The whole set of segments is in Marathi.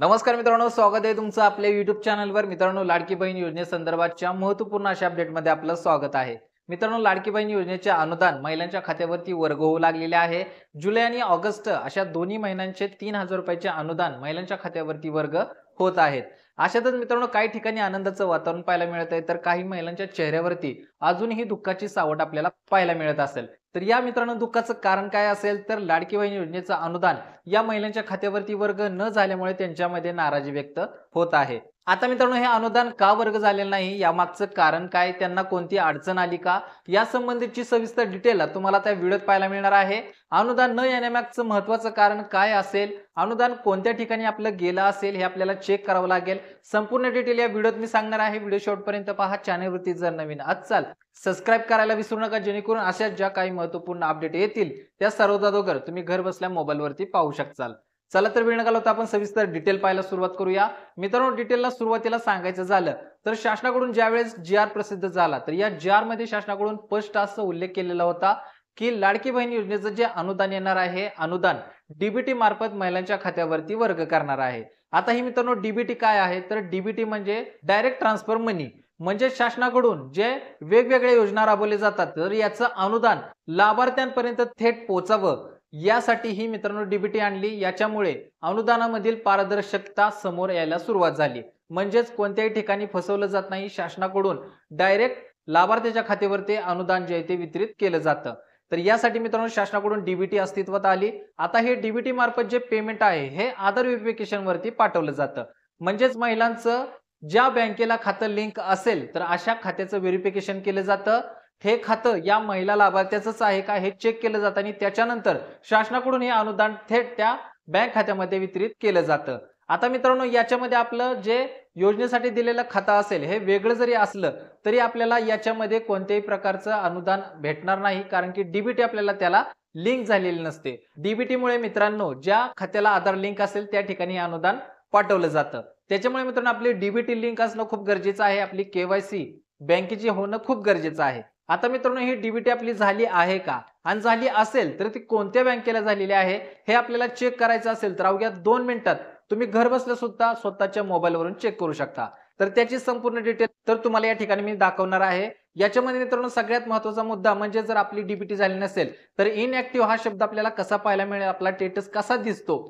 नमस्कार मित्रांनो स्वागत आहे तुमचं आपल्या युट्यूब चॅनलवर मित्रांनो लाडकी बहीण योजनेसंदर्भातच्या महत्वपूर्ण अशा अपडेटमध्ये आपलं स्वागत आहे मित्रांनो लाडकी बहीण योजनेचे अनुदान महिलांच्या खात्यावरती वर्ग होऊ लागलेले आहे जुलै आणि ऑगस्ट अशा दोन्ही महिन्यांचे तीन हजार रुपयाचे अनुदान महिलांच्या खात्यावरती वर्ग होत आहेत अशातच मित्रांनो काही ठिकाणी आनंदाचं वातावरण पाहायला मिळत आहे तर काही महिलांच्या चेहऱ्यावरती अजूनही दुःखाची सावट आपल्याला पाहायला मिळत असेल तर या मित्रांनो दुःखाचं कारण काय असेल तर लाडकी बहीण योजनेचं अनुदान या महिलांच्या खात्यावरती वर्ग न झाल्यामुळे त्यांच्यामध्ये नाराजी व्यक्त होत आहे आता मित्रांनो हे अनुदान का वर्ग झालेलं नाही यामागचं कारण काय त्यांना कोणती अडचण आली का या संबंधितची सविस्तर डिटेल तुम्हाला त्या व्हिडिओत पाहायला मिळणार आहे अनुदान न येण्यामागचं महत्वाचं कारण काय असेल अनुदान कोणत्या ठिकाणी आपलं गेलं असेल हे आपल्याला चेक करावं लागेल संपूर्ण डिटेल या व्हिडिओत मी सांगणार आहे व्हिडिओ शॉर्टपर्यंत पहा चॅनलवरती जर नवीन चाल सबस्क्राईब करायला विसरू नका जेणेकरून अशा ज्या काही महत्वपूर्ण अपडेट येतील त्या सर्वात तुम्ही घर बसल्या मोबाईलवरती पाहू शकताल चला तर वेळ न आपण सविस्तर डिटेल पाहायला सुरुवात करूया मित्रांनो डिटेलला सुरुवातीला सांगायचं झालं तर शासनाकडून ज्यावेळेस जी आर प्रसिद्ध झाला तर या जी आर मध्ये शासनाकडून स्पष्ट असं उल्लेख केलेला होता की लाडकी बहीण योजनेचं जे अनुदान येणार आहे अनुदान डीबीटी मार्फत महिलांच्या खात्यावरती वर्ग करणार आहे आता ही मित्रांनो डीबीटी काय आहे तर डीबीटी म्हणजे डायरेक्ट ट्रान्सफर मनी म्हणजे शासनाकडून जे वेगवेगळ्या योजना राबवले जातात तर याचं अनुदान लाभार्थ्यांपर्यंत थेट पोहोचावं यासाठी ही मित्रांनो डीबीटी आणली याच्यामुळे अनुदानामधील पारदर्शकता समोर यायला सुरुवात झाली म्हणजेच कोणत्याही ठिकाणी फसवलं जात नाही शासनाकडून डायरेक्ट लाभार्थ्याच्या खात्यावरती अनुदान जे आहे ते वितरित केलं जातं तर यासाठी मित्रांनो शासनाकडून डीबीटी अस्तित्वात आली आता हे डीबीटी मार्फत जे पेमेंट आहे हे आधार व्हेरिफिकेशन वरती पाठवलं जातं म्हणजेच महिलांचं ज्या बँकेला खातं लिंक असेल तर अशा खात्याचं व्हेरिफिकेशन केलं जातं हे खातं या महिला लाभार्थ्याचंच आहे का हे चेक केलं जातं आणि त्याच्यानंतर शासनाकडून हे अनुदान थेट त्या बँक खात्यामध्ये वितरित केलं जातं आता मित्रांनो याच्यामध्ये आपलं जे योजनेसाठी दिलेलं खातं असेल हे वेगळं जरी असलं तरी आपल्याला याच्यामध्ये कोणत्याही प्रकारचं अनुदान भेटणार नाही कारण की डीबीटी आपल्याला त्याला लिंक झालेली नसते डीबीटीमुळे मित्रांनो ज्या खात्याला आधार लिंक असेल त्या ठिकाणी हे अनुदान पाठवलं जातं त्याच्यामुळे मित्रांनो आपली डीबीटी लिंक असणं खूप गरजेचं आहे आपली केवायसी बँकेची होणं खूप गरजेचं आहे आता मित्रांनो ही डीबीटी आपली झाली आहे का आणि झाली असेल तर ती कोणत्या बँकेला झालेली आहे हे आपल्याला चेक करायचं असेल तर अवघ्या दोन मिनिटात तुम्ही घर बसल्या सुद्धा स्वतःच्या मोबाईलवरून चेक करू शकता तर त्याची संपूर्ण डिटेल तर तुम्हाला या ठिकाणी मी दाखवणार आहे याच्यामध्ये मित्रांनो सगळ्यात महत्वाचा मुद्दा म्हणजे जर आपली डीबीटी झाली नसेल तर इनएक्टिव्ह हा शब्द आपल्याला कसा पाहायला मिळेल आपला स्टेटस कसा दिसतो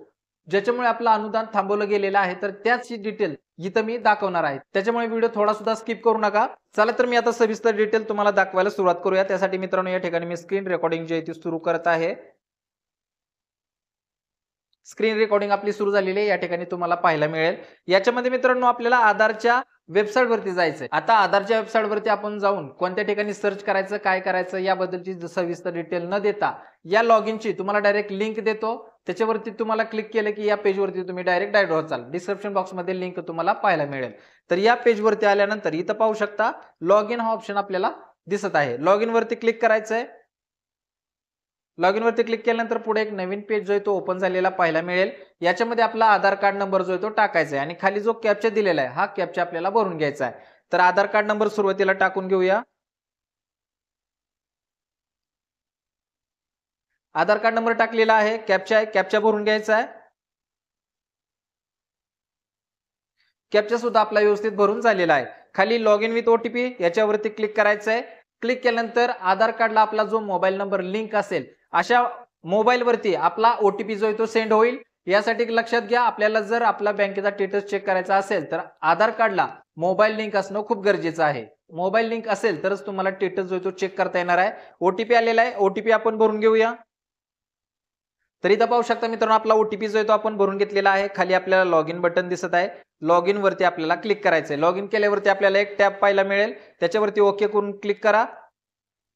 ज्याच्यामुळे आपलं अनुदान थांबवलं गेलेलं आहे तर त्याची डिटेल इथं मी दाखवणार आहे त्याच्यामुळे व्हिडिओ थोडा सुद्धा स्किप करू नका चला तर मी आता सविस्तर डिटेल तुम्हाला दाखवायला सुरुवात करूया त्यासाठी मित्रांनो या ठिकाणी मी स्क्रीन रेकॉर्डिंग जी आहे ती सुरू करत आहे स्क्रीन रेकॉर्डिंग आपली सुरू झालेली आहे या ठिकाणी तुम्हाला पाहायला मिळेल याच्यामध्ये मित्रांनो आपल्याला आधारच्या वेबसाईट वरती जायचंय आता आधारच्या वेबसाईट वरती आपण जाऊन कोणत्या ठिकाणी सर्च करायचं काय करायचं याबद्दलची सविस्तर डिटेल न देता या लॉग इनची तुम्हाला डायरेक्ट लिंक देतो त्याच्यावरती तुम्हाला क्लिक केलं की या पेजवरती तुम्ही डायरेक्ट डायरेक्ट होचाल डिस्क्रिप्शन बॉक्समध्ये लिंक तुम्हाला पाहायला मिळेल तर या पेजवरती आल्यानंतर इथं पाहू शकता लॉग इन हा ऑप्शन आपल्याला दिसत आहे लॉग वरती क्लिक करायचं आहे लॉग इनवरती क्लिक केल्यानंतर पुढे एक नवीन पेज जो आहे तो ओपन झालेला पाहायला मिळेल याच्यामध्ये आपला आधार कार्ड नंबर जो आहे तो टाकायचा आहे आणि खाली जो कॅपचा दिलेला आहे हा कॅपचा आपल्याला भरून घ्यायचा आहे तर आधार कार्ड नंबर सुरुवातीला टाकून घेऊया आधार कार्ड नंबर टाकलेला आहे कॅपचा आहे कॅप्चा भरून घ्यायचा आहे कॅपच्या सुद्धा आपला व्यवस्थित भरून झालेला आहे खाली लॉग इन विथ ओटीपी याच्यावरती क्लिक करायचं आहे क्लिक केल्यानंतर आधार कार्डला आपला जो मोबाईल नंबर लिंक असेल अशा मोबाईलवरती आपला ओ टी पी जो आहे तो सेंड होईल यासाठी लक्षात घ्या आपल्याला जर आपला बँकेचा स्टेटस चेक करायचा असेल तर आधार कार्डला मोबाईल लिंक असणं खूप गरजेचं आहे मोबाईल लिंक असेल तरच तुम्हाला स्टेटस जो तो चेक करता येणार आहे ओटीपी आलेला आहे ओटीपी आपण भरून घेऊया तरी इथं पाहू शकता मित्रांनो आपला ओटीपी जो आहे तो आपण भरून घेतलेला आहे खाली आपल्याला लॉग इन बटन दिसत आहे लॉग इन वरती आपल्याला क्लिक करायचंय लॉग इन केल्यावरती आपल्याला एक टॅब पाहायला मिळेल त्याच्यावरती ओके करून क्लिक करा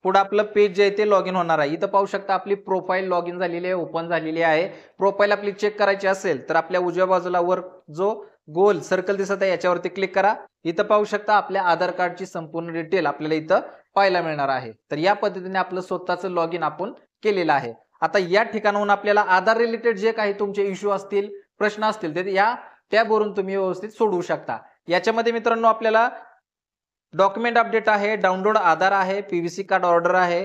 पुढं आपलं पेज जे आहे ते लॉग इन होणार आहे इथं पाहू शकता आपली प्रोफाईल लॉग इन झालेली आहे ओपन झालेली आहे प्रोफाईल आपली चेक करायची असेल तर आपल्या उजव्या बाजूला वर जो गोल सर्कल दिसत आहे याच्यावरती क्लिक करा इथं पाहू शकता आपल्या आधार कार्डची संपूर्ण डिटेल आपल्याला इथं पाहायला मिळणार आहे तर या पद्धतीने आपलं स्वतःचं लॉग इन आपण केलेलं आहे आता या ठिकाणाहून आपल्याला आधार रिलेटेड जे काही तुमचे इश्यू असतील प्रश्न असतील ते या त्यावरून तुम्ही व्यवस्थित सोडवू शकता याच्यामध्ये मित्रांनो आपल्याला डॉक्युमेंट अपडेट आहे डाउनलोड आधार आहे पीव्हीसी कार्ड ऑर्डर आहे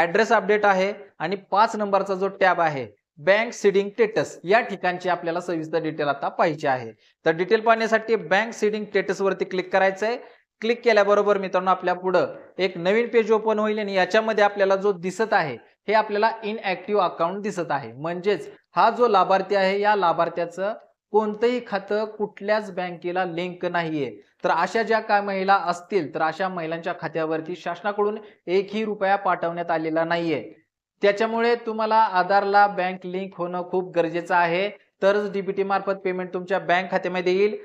ॲड्रेस अपडेट आहे आणि पाच नंबरचा जो टॅब आहे बँक सीडिंग स्टेटस या ठिकाणची आपल्याला सविस्तर डिटेल आता पाहिजे आहे तर डिटेल पाहण्यासाठी बँक सीडिंग स्टेटसवरती क्लिक करायचं आहे क्लिक केल्याबरोबर मित्रांनो आपल्या पुढं एक नवीन पेज ओपन होईल आणि याच्यामध्ये आपल्याला जो दिसत आहे हे आपल्याला ॲक्टिव्ह अकाउंट दिसत आहे म्हणजेच हा जो लाभार्थी आहे या लाभार्थ्याचं कोणतंही खातं कुठल्याच बँकेला लिंक नाहीये तर अशा ज्या काय महिला असतील तर अशा महिलांच्या खात्यावरती शासनाकडून एकही रुपया पाठवण्यात आलेला नाहीये त्याच्यामुळे तुम्हाला आधारला बँक लिंक होणं खूप गरजेचं आहे तरच डीबीटी मार्फत पेमेंट तुमच्या बँक खात्यामध्ये येईल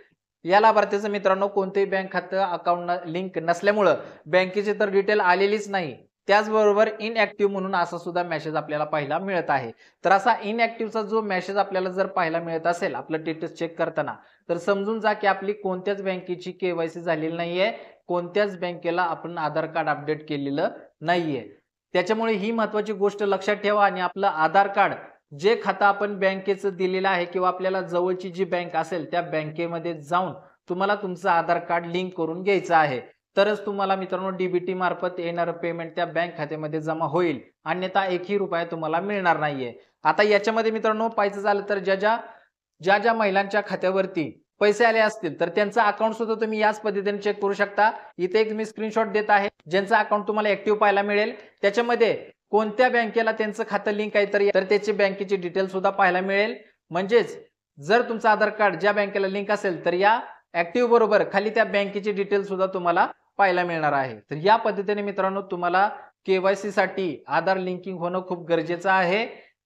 या लाभार्थ्याचं मित्रांनो कोणतंही बँक खातं अकाउंट लिंक नसल्यामुळं बँकेचे तर डिटेल आलेलीच नाही त्याचबरोबर इनॲक्टिव्ह म्हणून असा सुद्धा मेसेज आपल्याला पाहायला मिळत आहे तर असा इनॲक्टिव्हचा जो मेसेज आपल्याला जर पाहायला मिळत असेल आपलं स्टेटस चेक करताना तर समजून जा की आपली कोणत्याच बँकेची केवायसी झालेली नाहीये कोणत्याच बँकेला आपण आधार कार्ड अपडेट केलेलं नाहीये त्याच्यामुळे ही महत्वाची गोष्ट लक्षात ठेवा आणि आपलं आधार कार्ड जे खातं आपण बँकेचं दिलेलं आहे किंवा आपल्याला जवळची जी बँक असेल त्या बँकेमध्ये जाऊन तुम्हाला तुमचं आधार कार्ड लिंक करून घ्यायचं आहे तरच तुम्हाला मित्रांनो डीबीटी मार्फत येणारं पेमेंट त्या बँक खात्यामध्ये जमा होईल अन्यथा एकही रुपया तुम्हाला मिळणार नाहीये आता याच्यामध्ये मित्रांनो पाहिजे झालं तर ज्या ज्या ज्या ज्या महिलांच्या खात्यावरती पैसे आले असतील तर त्यांचा अकाउंट सुद्धा तुम्ही याच पद्धतीने चेक करू शकता इथे एक मी स्क्रीनशॉट देत आहे ज्यांचा अकाउंट तुम्हाला ऍक्टिव्ह पाहायला मिळेल त्याच्यामध्ये कोणत्या बँकेला त्यांचं खातं लिंक आहे तर त्याची बँकेची डिटेल सुद्धा पाहायला मिळेल म्हणजेच जर तुमचं आधार कार्ड ज्या बँकेला लिंक असेल तर या ऍक्टिव्ह बरोबर खाली त्या बँकेची डिटेल सुद्धा तुम्हाला पाहायला मिळणार आहे तर या पद्धतीने मित्रांनो तुम्हाला केवायसी साठी आधार लिंकिंग होणं खूप गरजेचं आहे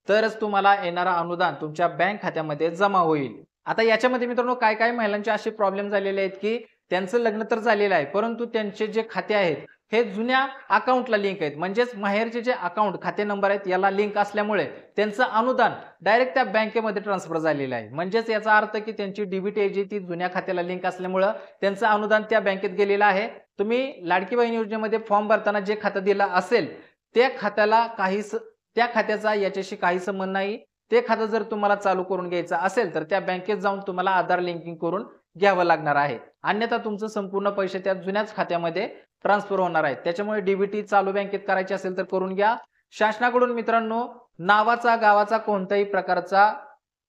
तरच तुम्हाला येणारा अनुदान तुमच्या बँक खात्यामध्ये जमा होईल आता याच्यामध्ये मित्रांनो काय काय महिलांचे असे प्रॉब्लेम झालेले आहेत की त्यांचं लग्न तर झालेलं आहे परंतु त्यांचे जे खाते आहेत हे जुन्या अकाउंटला लिंक आहेत म्हणजेच माहेरचे जे अकाउंट खाते नंबर आहेत याला लिंक असल्यामुळे त्यांचं अनुदान डायरेक्ट त्या बँकेमध्ये ट्रान्सफर झालेलं आहे म्हणजेच याचा अर्थ की त्यांची डीबीटी जी ती जुन्या खात्याला लिंक असल्यामुळं त्यांचं अनुदान त्या बँकेत गेलेलं आहे तुम्ही लाडकी बहीण योजनेमध्ये फॉर्म भरताना जे खातं दिलं असेल त्या खात्याला काही त्या खात्याचा याच्याशी काही संबंध नाही ते खातं जर तुम्हाला चालू करून घ्यायचं असेल तर त्या बँकेत जाऊन तुम्हाला आधार लिंकिंग करून घ्यावं लागणार आहे अन्यथा तुमचं संपूर्ण पैसे त्या जुन्याच खात्यामध्ये ट्रान्सफर होणार आहे त्याच्यामुळे डीबीटी चालू बँकेत करायची असेल तर करून घ्या शासनाकडून मित्रांनो नावाचा गावाचा कोणत्याही प्रकारचा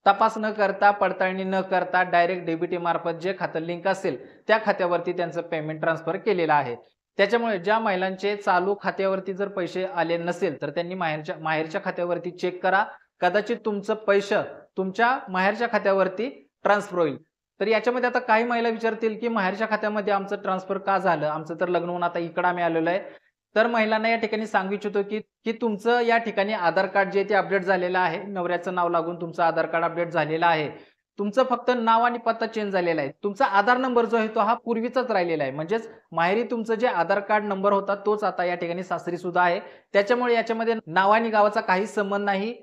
तपास न करता पडताळणी न करता डायरेक्ट डीबीटी मार्फत जे खातं लिंक असेल त्या खात्यावरती त्यांचं पेमेंट ट्रान्सफर केलेलं आहे त्याच्यामुळे ज्या महिलांचे चालू खात्यावरती जर पैसे आले नसेल तर त्यांनी माहेरच्या माहेरच्या खात्यावरती चेक करा कदाचित तुमचं पैसे तुमच्या माहेरच्या खात्यावरती ट्रान्सफर होईल तर याच्यामध्ये आता काही महिला विचारतील की माहेरच्या खात्यामध्ये आमचं ट्रान्सफर का झालं आमचं तर लग्न होऊन आता इकडं आम्ही आलेलो आहे तर महिलांना या ठिकाणी सांगू इच्छितो की की तुमचं या ठिकाणी आधार कार्ड जे ते अपडेट झालेलं आहे नवऱ्याचं नाव लागून तुमचं आधार कार्ड अपडेट झालेलं आहे तुमचं फक्त नाव आणि पत्ता चेंज झालेला आहे तुमचा आधार नंबर जो आहे तो हा पूर्वीचाच राहिलेला आहे म्हणजेच माहेरी तुमचं जे आधार कार्ड नंबर होता तोच आता या ठिकाणी सासरी सुद्धा आहे त्याच्यामुळे याच्यामध्ये नाव आणि गावाचा काही संबंध नाही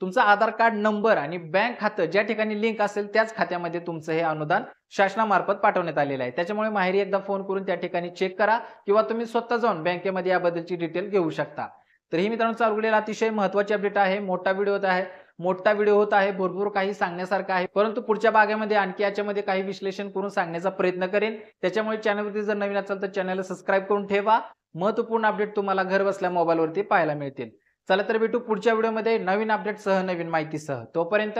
तुमचा आधार कार्ड नंबर आणि बँक खातं ज्या ठिकाणी लिंक असेल त्याच खात्यामध्ये तुमचं हे अनुदान शासनामार्फत पाठवण्यात आलेलं आहे त्याच्यामुळे माहेरी एकदा फोन करून त्या ठिकाणी चेक करा किंवा तुम्ही स्वतः जाऊन बँकेमध्ये याबद्दलची डिटेल घेऊ शकता तर ही मित्रांनो चालू केलेला अतिशय महत्वाची अपडेट आहे मोठा व्हिडिओ होत आहे मोठा व्हिडिओ होत आहे भरपूर काही सांगण्यासारखं आहे परंतु पुढच्या भागामध्ये आणखी याच्यामध्ये काही विश्लेषण करून सांगण्याचा प्रयत्न करेन त्याच्यामुळे चॅनलवरती जर नवीन असाल तर चॅनलला सबस्क्राईब करून ठेवा महत्वपूर्ण अपडेट तुम्हाला घर बसल्या मोबाईलवरती पाहायला मिळतील चला तर भेटू पुढच्या व्हिडिओमध्ये नवीन अपडेटसह नवीन माहितीसह तोपर्यंत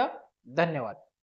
धन्यवाद